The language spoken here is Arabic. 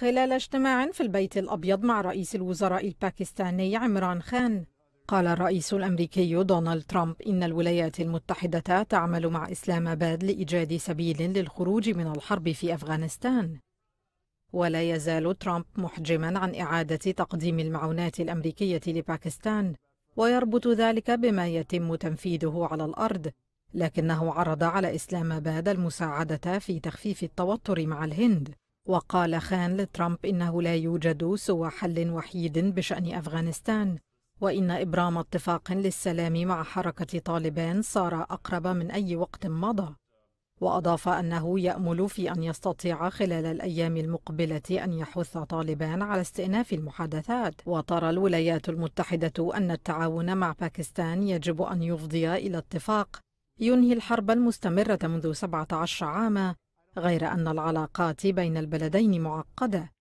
خلال اجتماع في البيت الأبيض مع رئيس الوزراء الباكستاني عمران خان قال الرئيس الأمريكي دونالد ترامب إن الولايات المتحدة تعمل مع إسلام آباد لإيجاد سبيل للخروج من الحرب في أفغانستان ولا يزال ترامب محجما عن إعادة تقديم المعونات الأمريكية لباكستان ويربط ذلك بما يتم تنفيذه على الأرض لكنه عرض على إسلام آباد المساعدة في تخفيف التوتر مع الهند وقال خان لترامب إنه لا يوجد سوى حل وحيد بشأن أفغانستان وإن إبرام اتفاق للسلام مع حركة طالبان صار أقرب من أي وقت مضى وأضاف أنه يأمل في أن يستطيع خلال الأيام المقبلة أن يحث طالبان على استئناف المحادثات وترى الولايات المتحدة أن التعاون مع باكستان يجب أن يفضي إلى اتفاق ينهي الحرب المستمرة منذ 17 عاما غير أن العلاقات بين البلدين معقدة